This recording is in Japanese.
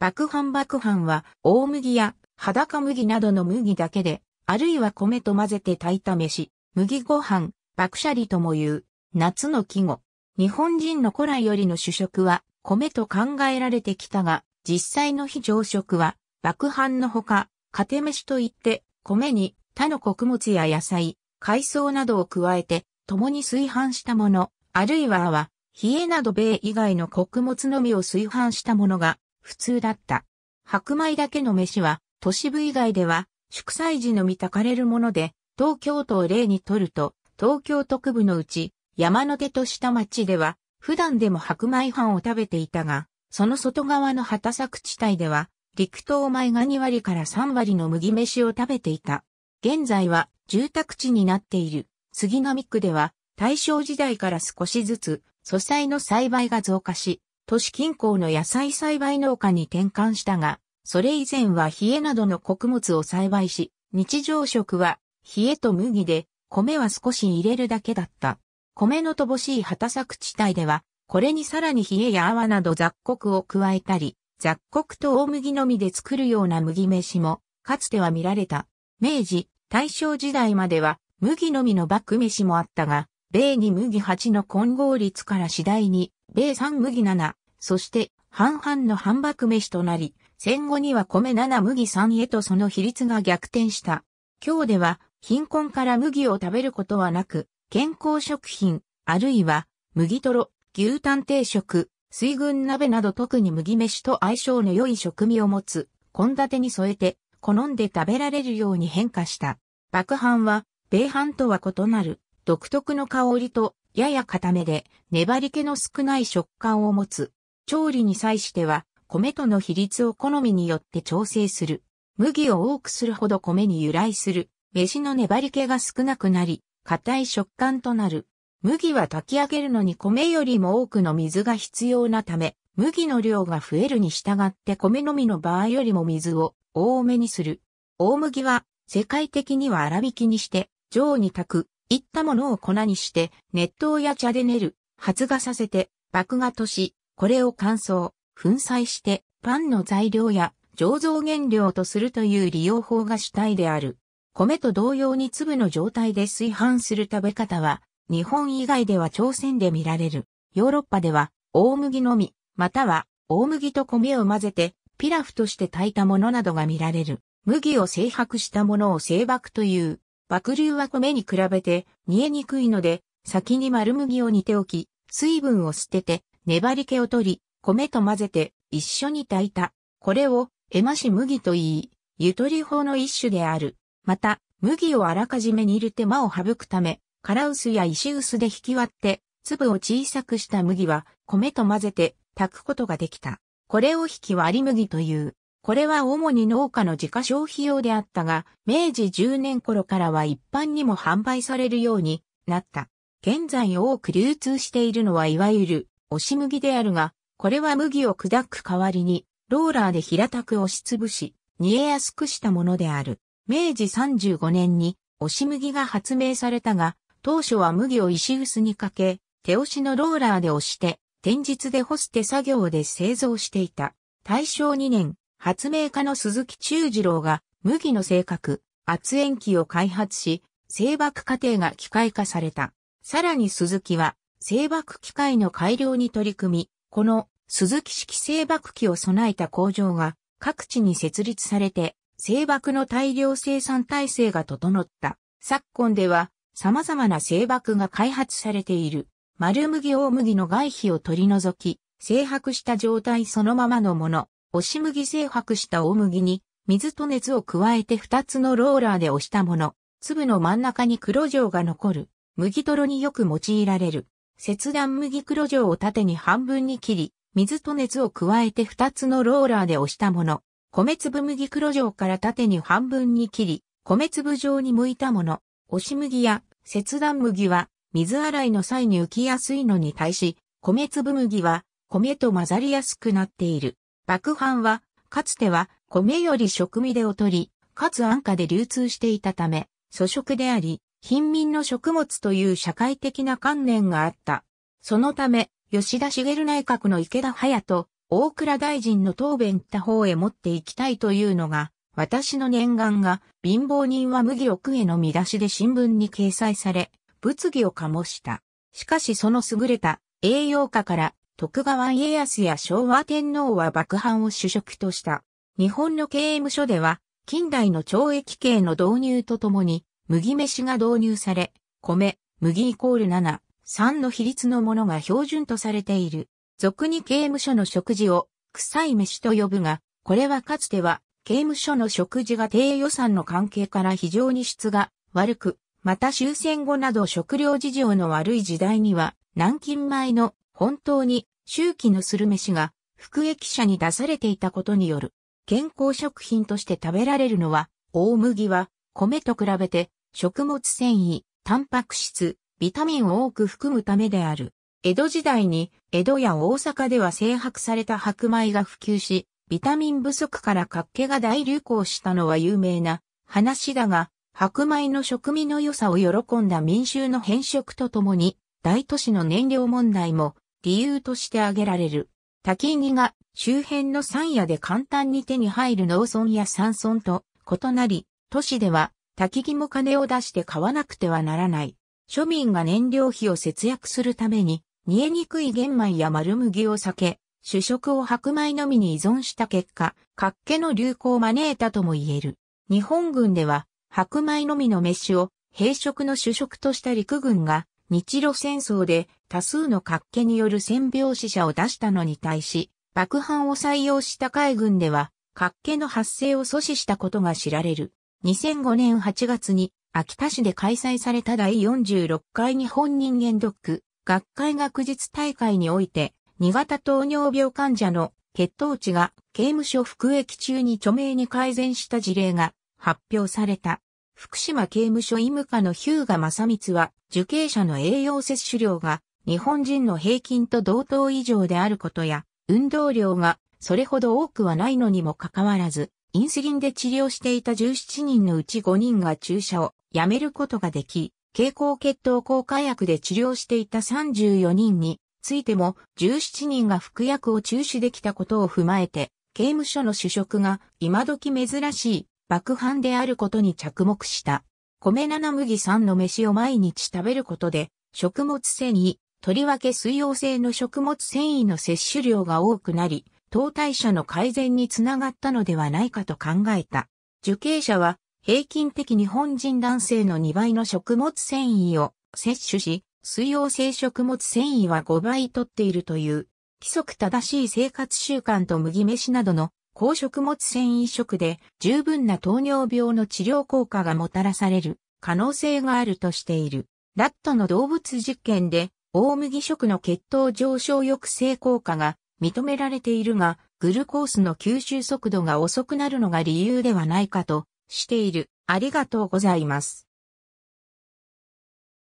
麦飯麦飯は、大麦や裸麦などの麦だけで、あるいは米と混ぜて炊いた飯、麦ご飯、爆シャリとも言う、夏の季語。日本人の古来よりの主食は、米と考えられてきたが、実際の非常食は、麦飯のほか、家庭飯といって、米に他の穀物や野菜、海藻などを加えて、共に炊飯したもの、あるいはは、冷えなど米以外の穀物のみを炊飯したものが、普通だった。白米だけの飯は、都市部以外では、祝祭時のみたかれるもので、東京都を例にとると、東京特部のうち、山手と下町では、普段でも白米飯を食べていたが、その外側の畑作地帯では、陸東米が2割から3割の麦飯を食べていた。現在は住宅地になっている杉並区では大正時代から少しずつ素材の栽培が増加し、都市近郊の野菜栽培農家に転換したが、それ以前は冷えなどの穀物を栽培し、日常食は冷えと麦で、米は少し入れるだけだった。米の乏しい畑作地帯では、これにさらに冷えや泡など雑穀を加えたり、雑穀と大麦のみで作るような麦飯も、かつては見られた。明治、大正時代までは、麦のみのバック飯もあったが、米に麦8の混合率から次第に米産麦7、そして半々の半爆飯となり、戦後には米7麦3へとその比率が逆転した。今日では貧困から麦を食べることはなく、健康食品、あるいは麦とろ、牛タン定食、水軍鍋など特に麦飯と相性の良い食味を持つ、献立に添えて、好んで食べられるように変化した。爆飯は、米飯とは異なる、独特の香りとやや固めで、粘り気の少ない食感を持つ。調理に際しては、米との比率を好みによって調整する。麦を多くするほど米に由来する。飯の粘り気が少なくなり、硬い食感となる。麦は炊き上げるのに米よりも多くの水が必要なため、麦の量が増えるに従って米のみの場合よりも水を多めにする。大麦は世界的には粗挽きにして、上に炊くいったものを粉にして、熱湯や茶で練る、発芽させて、麦芽とし、これを乾燥、粉砕して、パンの材料や醸造原料とするという利用法が主体である。米と同様に粒の状態で炊飯する食べ方は、日本以外では朝鮮で見られる。ヨーロッパでは、大麦のみ、または、大麦と米を混ぜて、ピラフとして炊いたものなどが見られる。麦を製白したものを製白という。爆流は米に比べて煮えにくいので、先に丸麦を煮ておき、水分を捨てて、粘り気を取り、米と混ぜて一緒に炊いた。これを、絵馬し麦と言い、ゆとり法の一種である。また、麦をあらかじめ煮る手間を省くため、唐臼や石臼で引き割って、粒を小さくした麦は米と混ぜて炊くことができた。これを引き割り麦という。これは主に農家の自家消費用であったが、明治10年頃からは一般にも販売されるようになった。現在多く流通しているのはいわゆる押し麦であるが、これは麦を砕く代わりに、ローラーで平たく押しつぶし、煮えやすくしたものである。明治35年に押し麦が発明されたが、当初は麦を石臼にかけ、手押しのローラーで押して、天日で干す手作業で製造していた。大正2年、発明家の鈴木忠次郎が麦の性格、圧延機を開発し、製爆過程が機械化された。さらに鈴木は製爆機械の改良に取り組み、この鈴木式製爆機を備えた工場が各地に設立されて、製爆の大量生産体制が整った。昨今では様々な製爆が開発されている。丸麦大麦の外皮を取り除き、製白した状態そのままのもの。押し麦製白した大麦に、水と熱を加えて二つのローラーで押したもの。粒の真ん中に黒状が残る。麦ろによく用いられる。切断麦黒状を縦に半分に切り、水と熱を加えて二つのローラーで押したもの。米粒麦黒状から縦に半分に切り、米粒状に剥いたもの。押し麦や切断麦は水洗いの際に浮きやすいのに対し、米粒麦は米と混ざりやすくなっている。爆飯は、かつては米より食味で劣り、かつ安価で流通していたため、粗食であり、貧民の食物という社会的な観念があった。そのため、吉田茂内閣の池田隼と大倉大臣の答弁た方へ持っていきたいというのが、私の念願が、貧乏人は麦を食えの見出しで新聞に掲載され、物議を醸した。しかしその優れた栄養価から徳川家康や昭和天皇は爆藩を主食とした。日本の刑務所では、近代の懲役刑の導入とともに、麦飯が導入され、米、麦イコール7、3の比率のものが標準とされている。俗に刑務所の食事を、臭い飯と呼ぶが、これはかつては、刑務所の食事が低予算の関係から非常に質が悪く、また終戦後など食料事情の悪い時代には、南京米の本当に周期のスルメシが服役者に出されていたことによる健康食品として食べられるのは大麦は米と比べて食物繊維、タンパク質、ビタミンを多く含むためである。江戸時代に江戸や大阪では制白された白米が普及し、ビタミン不足から活気が大流行したのは有名な話だが、白米の食味の良さを喜んだ民衆の変色とともに、大都市の燃料問題も理由として挙げられる。焚き木が周辺の山野で簡単に手に入る農村や山村と異なり、都市では焚き木も金を出して買わなくてはならない。庶民が燃料費を節約するために、煮えにくい玄米や丸麦を避け、主食を白米のみに依存した結果、活気の流行を招いたとも言える。日本軍では、白米のみの飯を、兵食の主食とした陸軍が、日露戦争で多数の活気による戦病死者を出したのに対し、爆犯を採用した海軍では、活気の発生を阻止したことが知られる。2005年8月に、秋田市で開催された第46回日本人間ドック学会学術大会において、新潟糖尿病患者の血糖値が刑務所服役中に著名に改善した事例が発表された。福島刑務所医務課の日向正光は、受刑者の栄養摂取量が日本人の平均と同等以上であることや、運動量がそれほど多くはないのにもかかわらず、インスリンで治療していた17人のうち5人が注射をやめることができ、経口血糖効果薬で治療していた34人についても17人が服薬を中止できたことを踏まえて、刑務所の主食が今時珍しい爆飯であることに着目した。米七麦さんの飯を毎日食べることで、食物繊維、とりわけ水溶性の食物繊維の摂取量が多くなり、糖代謝の改善につながったのではないかと考えた。受刑者は平均的日本人男性の2倍の食物繊維を摂取し、水溶性食物繊維は5倍取っているという、規則正しい生活習慣と麦飯などの高食物繊維食で十分な糖尿病の治療効果がもたらされる可能性があるとしている。ラットの動物実験で大麦食の血糖上昇抑制効果が認められているが、グルコースの吸収速度が遅くなるのが理由ではないかとしている。ありがとうございます。